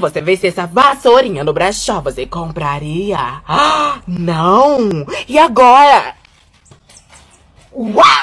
você se essa vassourinha no brechó, você compraria? Ah, não! E agora? Uau!